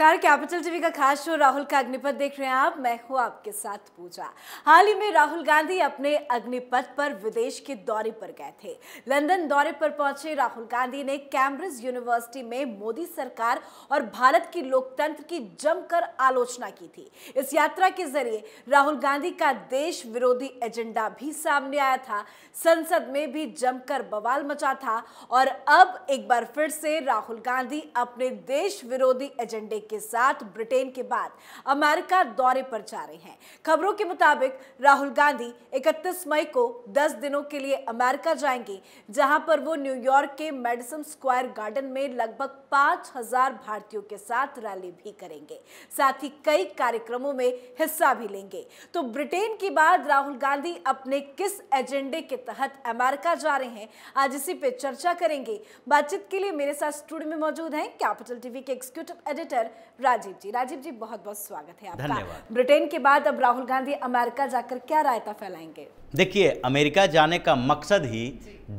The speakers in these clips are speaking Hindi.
नमस्कार कैपिटल टीवी का खास शो राहुल का अग्निपथ देख रहे हैं आप मैं हूं आपके साथ पूजा हाल ही में राहुल गांधी अपने अग्निपथ पर विदेश के दौरे पर गए थे लंदन दौरे पर पहुंचे राहुल गांधी ने कैम्ब्रिज यूनिवर्सिटी में मोदी सरकार और भारत की लोकतंत्र की जमकर आलोचना की थी इस यात्रा के जरिए राहुल गांधी का देश विरोधी एजेंडा भी सामने आया था संसद में भी जमकर बवाल मचा था और अब एक बार फिर से राहुल गांधी अपने देश विरोधी एजेंडे के साथ ब्रिटेन के बाद अमेरिका दौरे पर जा रहे हैं खबरों के मुताबिक राहुल गांधी 31 मई को 10 दिनों के लिए अमेरिका जाएंगे जहां पर वो न्यूयॉर्क के मेडिसन स्क्वायर गार्डन में लगभग 5000 भारतीयों के साथ रैली भी करेंगे साथ ही कई कार्यक्रमों में हिस्सा भी लेंगे तो ब्रिटेन के बाद राहुल गांधी अपने किस एजेंडे के तहत अमेरिका जा रहे हैं आज इसी पे चर्चा करेंगे बातचीत के लिए मेरे साथ स्टूडियो में मौजूद हैं कैपिटल टीवी के एग्जीक्यूटिव एडिटर राजीव जी राजीव जी बहुत बहुत स्वागत है आपका ब्रिटेन के बाद अब राहुल गांधी अमेरिका जाकर क्या रायता फैलाएंगे देखिए अमेरिका जाने का मकसद ही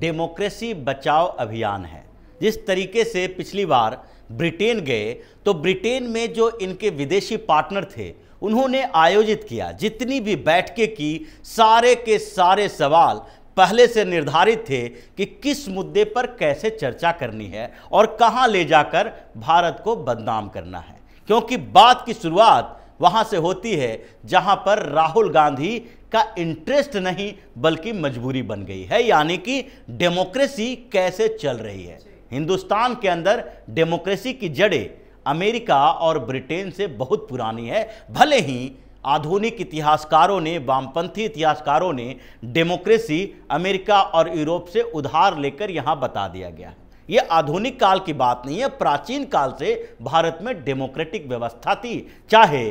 डेमोक्रेसी बचाओ अभियान है जिस तरीके से पिछली बार ब्रिटेन गए तो ब्रिटेन में जो इनके विदेशी पार्टनर थे उन्होंने आयोजित किया जितनी भी बैठकें की सारे के सारे सवाल पहले से निर्धारित थे कि किस मुद्दे पर कैसे चर्चा करनी है और कहां ले जाकर भारत को बदनाम करना है क्योंकि बात की शुरुआत वहां से होती है जहां पर राहुल गांधी का इंटरेस्ट नहीं बल्कि मजबूरी बन गई है यानी कि डेमोक्रेसी कैसे चल रही है हिंदुस्तान के अंदर डेमोक्रेसी की जड़ें अमेरिका और ब्रिटेन से बहुत पुरानी है भले ही आधुनिक इतिहासकारों ने वामपंथी इतिहासकारों ने डेमोक्रेसी अमेरिका और यूरोप से उधार लेकर यहाँ बता दिया गया ये आधुनिक काल की बात नहीं है प्राचीन काल से भारत में डेमोक्रेटिक व्यवस्था थी चाहे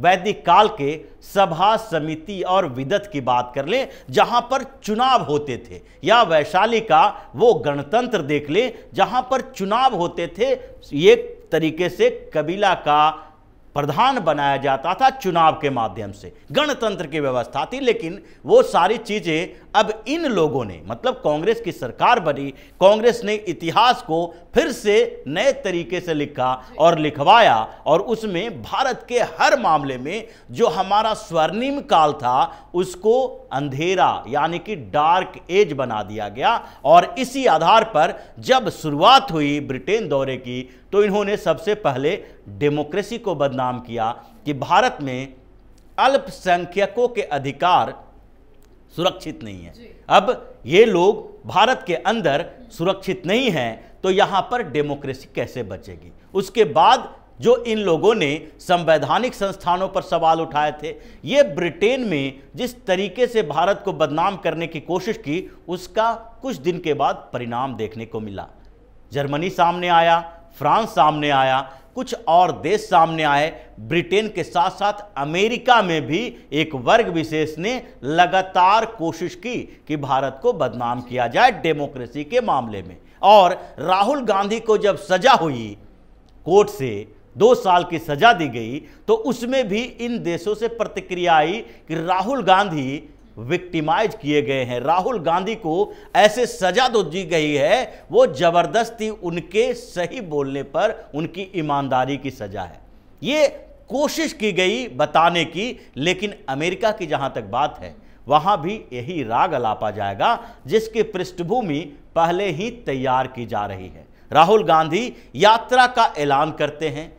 वैदिक काल के सभा समिति और विदत की बात कर लें जहां पर चुनाव होते थे या वैशाली का वो गणतंत्र देख लें जहां पर चुनाव होते थे एक तरीके से कबीला का प्रधान बनाया जाता था चुनाव के माध्यम से गणतंत्र की व्यवस्था थी लेकिन वो सारी चीज़ें अब इन लोगों ने मतलब कांग्रेस की सरकार बनी कांग्रेस ने इतिहास को फिर से नए तरीके से लिखा और लिखवाया और उसमें भारत के हर मामले में जो हमारा स्वर्णिम काल था उसको अंधेरा यानी कि डार्क एज बना दिया गया और इसी आधार पर जब शुरुआत हुई ब्रिटेन दौरे की तो इन्होंने सबसे पहले डेमोक्रेसी को बदना बदनाम किया कि भारत में अल्पसंख्यकों के अधिकार सुरक्षित नहीं है अब ये लोग भारत के अंदर सुरक्षित नहीं हैं तो यहाँ पर डेमोक्रेसी कैसे बचेगी उसके बाद जो इन लोगों ने संवैधानिक संस्थानों पर सवाल उठाए थे ये ब्रिटेन में जिस तरीके से भारत को बदनाम करने की कोशिश की उसका कुछ दिन के बाद परिणाम देखने को मिला जर्मनी सामने आया फ्रांस सामने आया कुछ और देश सामने आए ब्रिटेन के साथ साथ अमेरिका में भी एक वर्ग विशेष ने लगातार कोशिश की कि भारत को बदनाम किया जाए डेमोक्रेसी के मामले में और राहुल गांधी को जब सजा हुई कोर्ट से दो साल की सजा दी गई तो उसमें भी इन देशों से प्रतिक्रिया आई कि राहुल गांधी विक्टिमाइज किए गए हैं राहुल गांधी को ऐसे सजा तो दी गई है वो जबरदस्ती उनके सही बोलने पर उनकी ईमानदारी की सजा है ये कोशिश की गई बताने की लेकिन अमेरिका की जहां तक बात है वहां भी यही राग अलापा जाएगा जिसकी पृष्ठभूमि पहले ही तैयार की जा रही है राहुल गांधी यात्रा का ऐलान करते हैं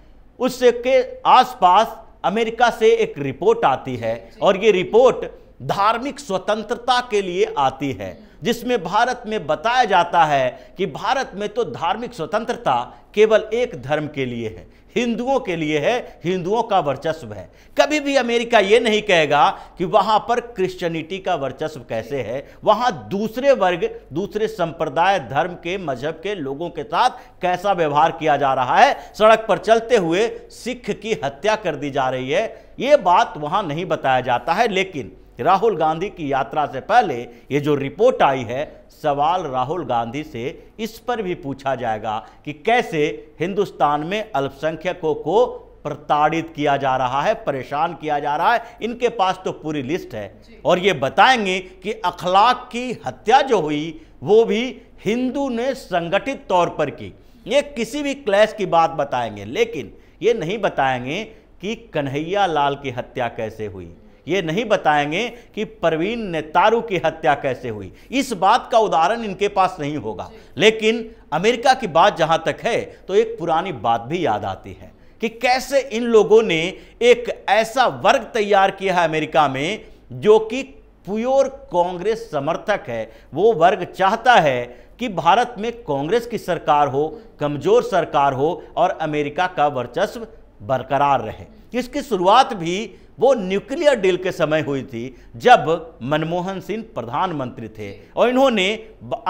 उसके आसपास अमेरिका से एक रिपोर्ट आती है और ये रिपोर्ट धार्मिक स्वतंत्रता के लिए आती है जिसमें भारत में बताया जाता है कि भारत में तो धार्मिक स्वतंत्रता केवल एक धर्म के लिए है हिंदुओं के लिए है हिंदुओं का वर्चस्व है कभी भी अमेरिका ये नहीं कहेगा कि वहाँ पर क्रिश्चियनिटी का वर्चस्व कैसे है वहाँ दूसरे वर्ग दूसरे संप्रदाय धर्म के मजहब के लोगों के साथ कैसा व्यवहार किया जा रहा है सड़क पर चलते हुए सिख की हत्या कर दी जा रही है ये बात वहाँ नहीं बताया जाता है लेकिन राहुल गांधी की यात्रा से पहले ये जो रिपोर्ट आई है सवाल राहुल गांधी से इस पर भी पूछा जाएगा कि कैसे हिंदुस्तान में अल्पसंख्यकों को प्रताड़ित किया जा रहा है परेशान किया जा रहा है इनके पास तो पूरी लिस्ट है और ये बताएंगे कि अखलाक की हत्या जो हुई वो भी हिंदू ने संगठित तौर पर की ये किसी भी क्लैश की बात बताएंगे लेकिन ये नहीं बताएंगे कि कन्हैया लाल की हत्या कैसे हुई ये नहीं बताएंगे कि प्रवीण नेतारू की हत्या कैसे हुई इस बात का उदाहरण इनके पास नहीं होगा लेकिन अमेरिका की बात जहां तक है तो एक पुरानी बात भी याद आती है कि कैसे इन लोगों ने एक ऐसा वर्ग तैयार किया है अमेरिका में जो कि प्योर कांग्रेस समर्थक है वो वर्ग चाहता है कि भारत में कांग्रेस की सरकार हो कमजोर सरकार हो और अमेरिका का वर्चस्व बरकरार रहे इसकी शुरुआत भी वो न्यूक्लियर डील के समय हुई थी जब मनमोहन सिंह प्रधानमंत्री थे और इन्होंने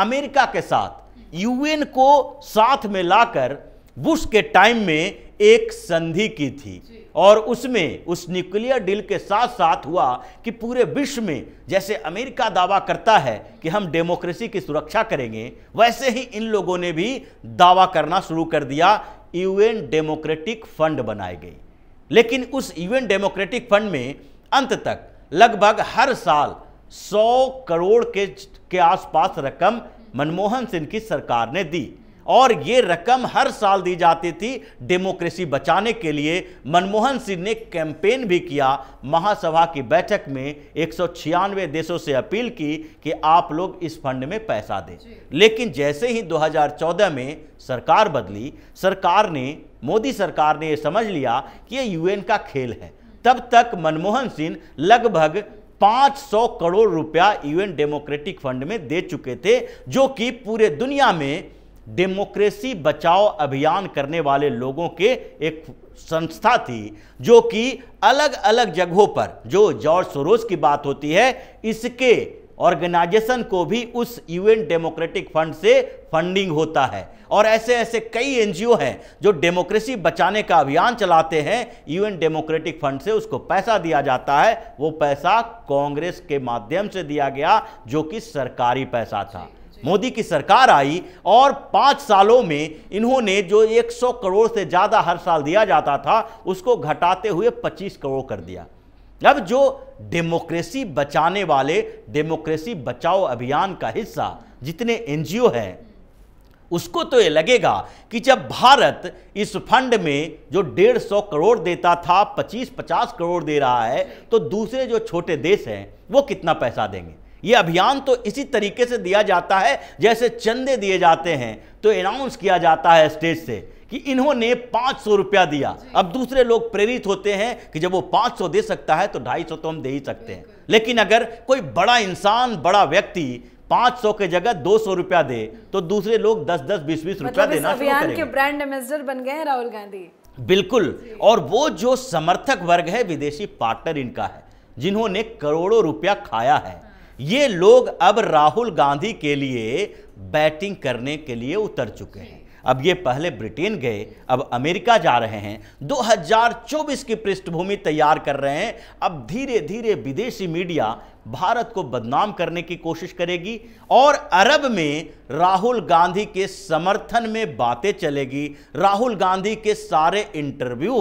अमेरिका के साथ यूएन को साथ में लाकर बुश के टाइम में एक संधि की थी और उसमें उस न्यूक्लियर डील के साथ साथ हुआ कि पूरे विश्व में जैसे अमेरिका दावा करता है कि हम डेमोक्रेसी की सुरक्षा करेंगे वैसे ही इन लोगों ने भी दावा करना शुरू कर दिया यूएन डेमोक्रेटिक फंड बनाए गई लेकिन उस यूएन डेमोक्रेटिक फंड में अंत तक लगभग हर साल 100 करोड़ के के आसपास रकम मनमोहन सिंह की सरकार ने दी और ये रकम हर साल दी जाती थी डेमोक्रेसी बचाने के लिए मनमोहन सिंह ने कैंपेन भी किया महासभा की बैठक में एक देशों से अपील की कि आप लोग इस फंड में पैसा दें लेकिन जैसे ही 2014 में सरकार बदली सरकार ने मोदी सरकार ने यह समझ लिया कि ये यूएन का खेल है तब तक मनमोहन सिंह लगभग 500 करोड़ रुपया यूएन डेमोक्रेटिक फंड में दे चुके थे जो कि पूरे दुनिया में डेमोक्रेसी बचाओ अभियान करने वाले लोगों के एक संस्था थी जो कि अलग अलग जगहों पर जो जॉर्ज सोरोस की बात होती है इसके ऑर्गेनाइजेशन को भी उस यूएन डेमोक्रेटिक फंड से फंडिंग होता है और ऐसे ऐसे कई एनजीओ हैं जो डेमोक्रेसी बचाने का अभियान चलाते हैं यूएन डेमोक्रेटिक फंड से उसको पैसा दिया जाता है वो पैसा कांग्रेस के माध्यम से दिया गया जो कि सरकारी पैसा था मोदी की सरकार आई और पाँच सालों में इन्होंने जो 100 करोड़ से ज़्यादा हर साल दिया जाता था उसको घटाते हुए 25 करोड़ कर दिया अब जो डेमोक्रेसी बचाने वाले डेमोक्रेसी बचाओ अभियान का हिस्सा जितने एनजीओ हैं उसको तो ये लगेगा कि जब भारत इस फंड में जो डेढ़ सौ करोड़ देता था पच्चीस पचास करोड़ दे रहा है तो दूसरे जो छोटे देश हैं वो कितना पैसा देंगे ये अभियान तो इसी तरीके से दिया जाता है जैसे चंदे दिए जाते हैं तो अनाउंस किया जाता है स्टेज से कि इन्होंने पांच सौ रुपया दिया अब दूसरे लोग प्रेरित होते हैं कि जब वो पांच सौ दे सकता है तो ढाई सौ तो हम दे ही सकते हैं लेकिन अगर कोई बड़ा इंसान बड़ा व्यक्ति पांच सौ के जगह दो सौ रुपया दे तो दूसरे लोग दस दस बीस बीस रुपया मतलब देना अभियान के ब्रांड एम्बेसडर बन गए राहुल गांधी बिल्कुल और वो जो समर्थक वर्ग है विदेशी पार्टनर इनका है जिन्होंने करोड़ों रुपया खाया है हाँ। ये लोग अब राहुल गांधी के लिए बैटिंग करने के लिए उतर चुके हैं अब ये पहले ब्रिटेन गए अब अमेरिका जा रहे हैं 2024 की पृष्ठभूमि तैयार कर रहे हैं अब धीरे धीरे विदेशी मीडिया भारत को बदनाम करने की कोशिश करेगी और अरब में राहुल गांधी के समर्थन में बातें चलेगी राहुल गांधी के सारे इंटरव्यू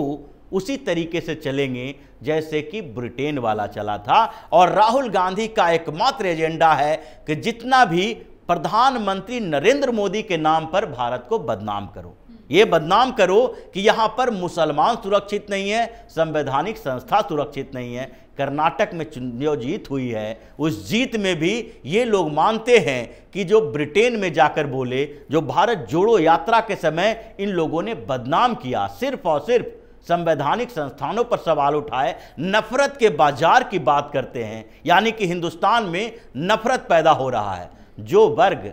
उसी तरीके से चलेंगे जैसे कि ब्रिटेन वाला चला था और राहुल गांधी का एकमात्र एजेंडा है कि जितना भी प्रधानमंत्री नरेंद्र मोदी के नाम पर भारत को बदनाम करो ये बदनाम करो कि यहाँ पर मुसलमान सुरक्षित नहीं है संवैधानिक संस्था सुरक्षित नहीं है कर्नाटक में जो जीत हुई है उस जीत में भी ये लोग मानते हैं कि जो ब्रिटेन में जाकर बोले जो भारत जोड़ो यात्रा के समय इन लोगों ने बदनाम किया सिर्फ और सिर्फ संवैधानिक संस्थानों पर सवाल उठाए नफरत के बाजार की बात करते हैं यानी कि हिंदुस्तान में नफरत पैदा हो रहा है जो वर्ग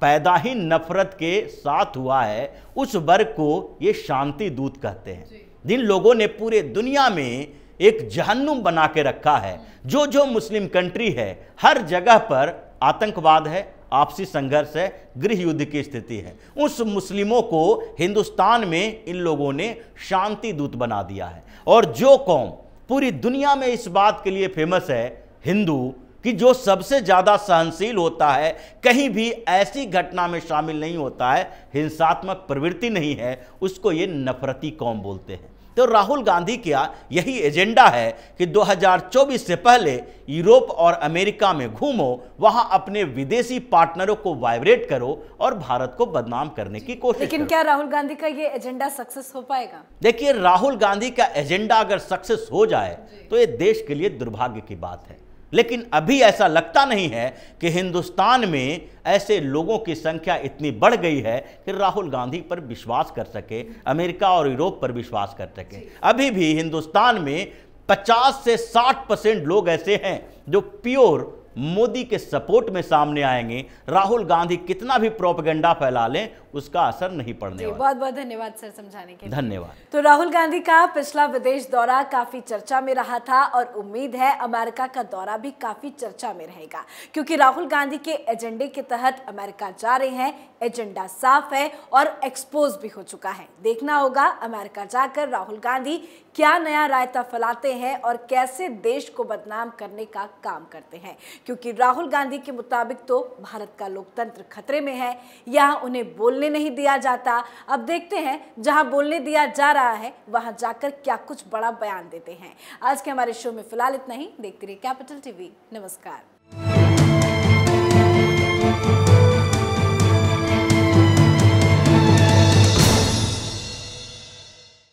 पैदा ही नफरत के साथ हुआ है उस वर्ग को ये शांति दूत कहते हैं जिन लोगों ने पूरे दुनिया में एक जहन्नुम बना के रखा है जो जो मुस्लिम कंट्री है हर जगह पर आतंकवाद है आपसी संघर्ष है गृह युद्ध की स्थिति है उस मुस्लिमों को हिंदुस्तान में इन लोगों ने शांति दूत बना दिया है और जो कौम पूरी दुनिया में इस बात के लिए फेमस है हिंदू कि जो सबसे ज़्यादा सहनशील होता है कहीं भी ऐसी घटना में शामिल नहीं होता है हिंसात्मक प्रवृत्ति नहीं है उसको ये नफरती कौम बोलते हैं तो राहुल गांधी का यही एजेंडा है कि 2024 से पहले यूरोप और अमेरिका में घूमो वहां अपने विदेशी पार्टनरों को वाइब्रेट करो और भारत को बदनाम करने की कोशिश लेकिन क्या राहुल गांधी का ये एजेंडा सक्सेस हो पाएगा देखिए राहुल गांधी का एजेंडा अगर सक्सेस हो जाए तो ये देश के लिए दुर्भाग्य की बात है लेकिन अभी ऐसा लगता नहीं है कि हिंदुस्तान में ऐसे लोगों की संख्या इतनी बढ़ गई है कि राहुल गांधी पर विश्वास कर सके अमेरिका और यूरोप पर विश्वास कर सके अभी भी हिंदुस्तान में 50 से 60 परसेंट लोग ऐसे हैं जो प्योर मोदी के सपोर्ट में सामने आएंगे राहुल गांधी कितना भी प्रोपगेंडा फैला लें उसका असर नहीं पड़ने वाला बहुत बहुत धन्यवाद सर समझाने के धन्यवाद तो राहुल गांधी का पिछला विदेश दौरा काफी चर्चा में रहा था और उम्मीद है अमेरिका का दौरा भी काफी चर्चा में रहेगा क्योंकि राहुल गांधी के एजेंडे के तहत अमेरिका जा रहे हैं एजेंडा साफ है और एक्सपोज भी हो चुका है देखना होगा अमेरिका जाकर राहुल गांधी क्या नया रायता फैलाते हैं और कैसे देश को बदनाम करने का काम करते हैं क्योंकि राहुल गांधी के मुताबिक तो भारत का लोकतंत्र खतरे में है यहाँ उन्हें बोलने नहीं दिया जाता अब देखते हैं जहाँ बोलने दिया जा रहा है वहाँ जाकर क्या कुछ बड़ा बयान देते हैं आज के हमारे शो में फिलहाल इतना ही देखते रहिए कैपिटल टीवी नमस्कार